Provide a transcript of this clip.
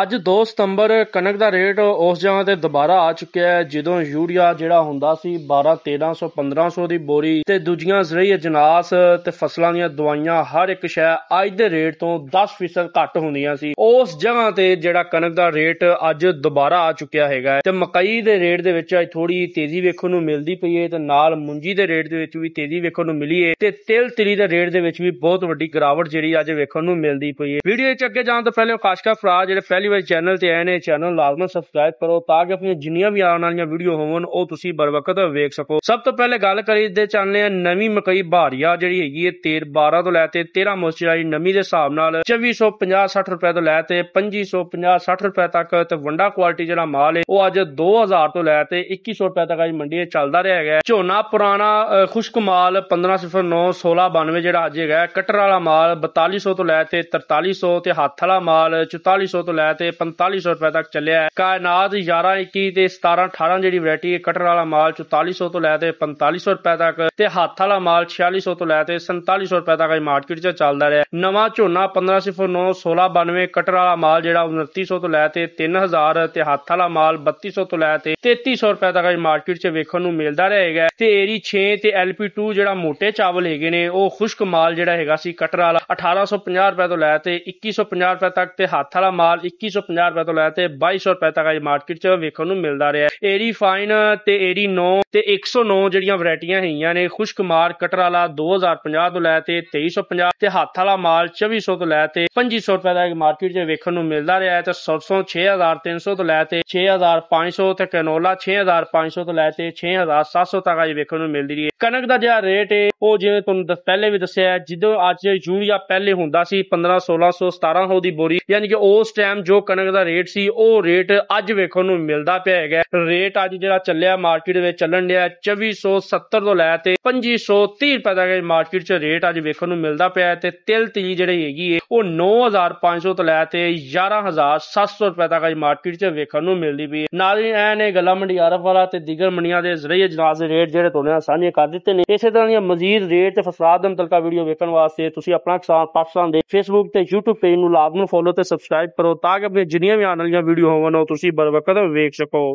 ਅੱਜ 2 ਸਤੰਬਰ ਕਣਕ ਦਾ ਰੇਟ ਉਸ ਜਗ੍ਹਾ ਤੇ ਦੁਬਾਰਾ ਆ ਚੁੱਕਿਆ ਹੈ ਜਦੋਂ ਯੂਰੀਆ ਜਿਹੜਾ ਹੁੰਦਾ ਸੀ 12 1300 1500 ਦੀ ਬੋਰੀ ਤੇ ਦੂਜੀਆਂ ਜ਼ਰਈ ਅਜਨਾਸ ਤੇ ਫਸਲਾਂ ਦੀਆਂ ਦਵਾਈਆਂ ਹਰ ਇੱਕ ਸ਼ੈ ਅੱਜ ਦੇ ਰੇਟ ਤੋਂ 10% ਘੱਟ ਹੁੰਦੀਆਂ ਸੀ ਉਸ ਜਗ੍ਹਾ ਤੇ ਜਿਹੜਾ ਕਣਕ ਦਾ ਰੇਟ ਅੱਜ ਦੁਬਾਰਾ ਆ ਚੁੱਕਿਆ ਹੈਗਾ ਤੇ ਮਕਈ ਦੇ ਰੇਟ ਦੇ ਵਿੱਚ ਅੱਜ ਥੋੜੀ ਤੇਜ਼ੀ ਵੇਖਣ ਨੂੰ ਮਿਲਦੀ ਪਈ ਹੈ ਤੇ ਨਾਲ ਮੁੰਜੀ ਦੇ ਰੇਟ ਦੇ ਵਿੱਚ ਵੀ ਤੇਜ਼ੀ ਵੇਖਣ ਨੂੰ ਮਿਲੀ ਹੈ ਤੇ ਤਿਲ ਤਿਲੀ ਦੇ ਰੇਟ ਦੇ ਵਿੱਚ ਵੀ ਬਹੁਤ ਵੱਡੀ ਗਿਰਾਵਟ ਜਿਹੜੀ ਅੱਜ ਵੇਖਣ ਨੂੰ ਮਿਲਦੀ ਪਈ ਹੈ ਵੀਡੀਓ 'ਚ ਅੱਗੇ ਜਾਣ ਤੋਂ ਪਹਿਲੇ ਖਾਸ਼ਕਾ ਫਰਾ ਜਿਹੜੇ ਪਹਿਲੀ ਵਾਰ ਚੈਨਲ ਤੇ ਆਏ ਨੇ ਚੈਨਲ ਲਾਜ਼ਮਨ ਸਬਸਕ੍ਰਾਈਬ ਕਰੋ ਤਾਂ ਕਿ ਆਪਣੀਆਂ ਜਿੰਨੀਆਂ ਵੀ ਆਉਣ ਵਾਲੀਆਂ ਵੀਡੀਓ ਹੋਵਣ ਉਹ ਤੁਸੀਂ ਬਰਵਕਤ ਵੇਖ ਸਕੋ ਸਭ ਤੋਂ ਪਹਿਲੇ ਗੱਲ ਕਰੀ ਦੇ ਚੈਨਲ ਆ ਨਵੀਂ ਮਕਈ ਬਾਰੀਆ ਜਿਹੜੀ ਹੈਗੀ ਹੈ 13 12 ਤੋਂ ਲੈ ਤੇ 13 ਮੋਸਚਰਾਈ ਨਵੀਂ ਦੇ ਹਿਸਾਬ ਨਾਲ 2450 60 ਰੁਪਏ ਤੋਂ ਲੈ ਤੇ 2550 60 ਰੁਪਏ ਤੱਕ ਤੇ ਵੰਡਾ ਕੁਆਲਿਟੀ ਜਿਹੜਾ ਮਾਲ ਹੈ ਉਹ ਅੱਜ 2000 ਤੋਂ ਲੈ ਤੇ 2100 ਰੁਪਏ ਤੱਕ ਅਜ ਮੰਡੀ 'ਚ ਚੱਲਦਾ ਰਿਹਾ ਹੈਗਾ ਝੋਨਾ ਪੁਰਾਣਾ ਖੁਸ਼ਕ ਮਾਲ 1509 1692 ਜਿਹੜਾ ਅੱਜ ਹੈਗਾ ਕਟਰ ਵਾਲਾ ਮਾਲ 4200 ਤੋਂ ਲੈ ਤੇ 4300 ਤੇ ਹੱਥ ਵਾਲਾ ਮਾਲ 4400 ਤੋਂ ਲੈ ਰੁਪਏ ਤੇ 4500 ਰੁਪਏ ਤੱਕ ਚੱਲਿਆ ਹੈ ਕਾਇਨਾਤ 11 21 ਤੇ 17 18 ਜਿਹੜੀ ਵੈਰਾਈਟੀ ਹੈ ਕਟਰ ਵਾਲਾ ਮਾਲ 4400 ਤੋਂ ਲੈ ਤੇ 4500 ਰੁਪਏ ਤੱਕ ਤੇ ਹੱਥ ਵਾਲਾ ਮਾਲ 4600 ਤੋਂ ਲੈ ਤੇ 4700 ਰੁਪਏ ਤੱਕ ਇਹ ਮਾਰਕੀਟ 'ਚ ਚੱਲਦਾ ਰਿਹਾ ਨਵਾਂ ਝੋਨਾ 1509 1692 ਕਟਰ ਵਾਲਾ ਮਾਲ ਜਿਹੜਾ 2900 ਤੋਂ ਲੈ ਤੇ 3000 ਤੇ ਹੱਥ ਵਾਲਾ ਮਾਲ 3200 ਤੋਂ ਲੈ ਤੇ 3300 ਰੁਪਏ ਤੱਕ ਇਹ ਮਾਰਕੀਟ 'ਚ ਵੇਖਣ ਨੂੰ ਮਿਲਦਾ ਰਹੇਗਾ ਤੇ ਏਰੀ 6 ਤੇ ਐਲਪੀ 2 ਜਿਹੜਾ ਮੋਟੇ ਚਾਵਲ ਹੈਗੇ ਨੇ ਉਹ ਖੁਸ਼ਕ ਮਾਲ ਜਿਹੜਾ ਹੈਗਾ ਸੀ ਕਟਰ ਵਾਲਾ 1850 ਰੁਪਏ ਤੋਂ ਲੈ ਤੇ 2150 ਰੁਪਏ ਤੱਕ ਤੇ ਹੱਥ ਵਾਲਾ ਮਾਲ 2150 ਰੁਪਏ ਤੋਂ ਲੈ ਤੇ 2200 ਰੁਪਏ ਤੱਕ ਇਹ ਮਾਰਕੀਟ 'ਚ ਵੇਖਣ ਨੂੰ ਮਿਲਦਾ ਰਿਹਾ ਹੈ ਏਰੀ ਫਾਈਨ ਤੇ ਏਰੀ 9 ਤੇ 109 ਜਿਹੜੀਆਂ ਵੈਰਾਈਟੀਆਂ ਹੈਗੀਆਂ ਨੇ ਖੁਸ਼ਕਮਾਰ ਕਟਰਾਲਾ 2050 ਤੋਂ ਲੈ ਤੇ 2350 ਤੇ ਹੱਥ ਵਾਲਾ ਮਾਲ 2400 ਤੋਂ ਲੈ ਤੇ 2500 ਰੁਪਏ ਦਾ ਇਹ ਮਾਰਕੀਟ 'ਚ ਵੇਖਣ ਨੂੰ ਮਿਲਦਾ ਰਿਹਾ ਹੈ ਤੇ ਸਰਸੋਂ 6300 ਤੋਂ ਲੈ ਤੇ 6500 ਤੇ ਕੈਨੋਲਾ 6500 ਤੋਂ ਲੈ ਤੇ 6700 ਤੱਕ ਇਹ ਵੇਖਣ ਨੂੰ ਮਿਲਦੀ ਰਹੀ ਹੈ ਕਣਕ ਦਾ ਜਿਹੜਾ ਰੇਟ ਹੈ ਉਹ ਜਿਵੇਂ ਤੁਹਾਨੂੰ ਪਹਿਲੇ ਵੀ ਦੱਸਿਆ ਜਦੋਂ ਅੱਜ ਯੂਰੀਆ ਪਹਿਲੇ ਹੁੰਦਾ ਸੀ 15 1600 1700 ਦੀ ਬੋਰੀ ਯਾਨੀ ਕਿ ਉਸ ਟਾਈਮ ਜੋ ਕਣਕ ਦਾ ਰੇਟ ਸੀ ਉਹ ਰੇਟ ਅੱਜ ਵੇਖਣ ਨੂੰ ਮਿਲਦਾ ਪਿਆ ਹੈਗਾ ਰੇਟ ਅੱਜ ਜਿਹੜਾ ਚੱਲਿਆ ਮਾਰਕੀਟ ਵਿੱਚ ਚੱਲਣ ਡਿਆ 2470 ਤੋਂ ਲੈ ਤੇ 2530 ਰੁਪਏ ਦਾ ਮਾਰਕੀਟ 'ਚ ਰੇਟ ਅੱਜ ਵੇਖਣ ਨੂੰ ਮਿਲਦਾ ਪਿਆ ਤੇ ਤਿਲ ਤੀ ਜਿਹੜੀ ਹੈਗੀ ਏ ਉਹ 9500 ਤੋਂ ਲੈ ਤੇ 11700 ਰੁਪਏ ਦਾ ਮਾਰਕੀਟ 'ਚ ਵੇਖਣ ਨੂੰ ਮਿਲਦੀ ਪਈ ਨਾਲ ਹੀ ਐ ਨੇ ਗੱਲਾਂ ਮੰਡੀ ਆਰਫ ਵਾਲਾ ਤੇ ਦਿਗਰ ਮੰਡੀਆਂ ਦੇ ਜ਼ਰੀਏ ਜਨਾਜ਼ ਦੇ ਰੇਟ ਜਿਹੜੇ ਤੁਹਾਨੂੰ ਸਾਂਝੇ ਕਰ ਦਿੱਤੇ ਨੇ ਇਸੇ ਤਰ੍ਹਾਂ ਦੀਆਂ ਮਜ਼ੀਦ ਰੇਟ ਤੇ ਫਸਾਦ ਦੇ ਮੁਤਲਕਾ ਵੀਡੀਓ ਵੇਖਣ ਵਾਸਤੇ ਤੁਸੀਂ ਆਪਣਾ ਕਿਸਾਨ ਪਾਕਿਸਤਾਨ ਦੇ ਫੇਸਬੁੱਕ ਤੇ YouTube ਪੇਜ ਨੂੰ ਲਾਜ਼ਮੀ ਫੋਲੋ ਤੇ ਸਬਸਕ੍ਰਾਈਬ ਕਰੋ ਤਾਂ ਤਾਂ ਕਿ ਜਿੰਨੀਆਂ ਵੀ ਆਉਣ ਵਾਲੀਆਂ ਵੀਡੀਓ ਹੋਣ ਉਹ ਤੁਸੀਂ ਬਰਵਕਤ ਵੇਖ ਸਕੋ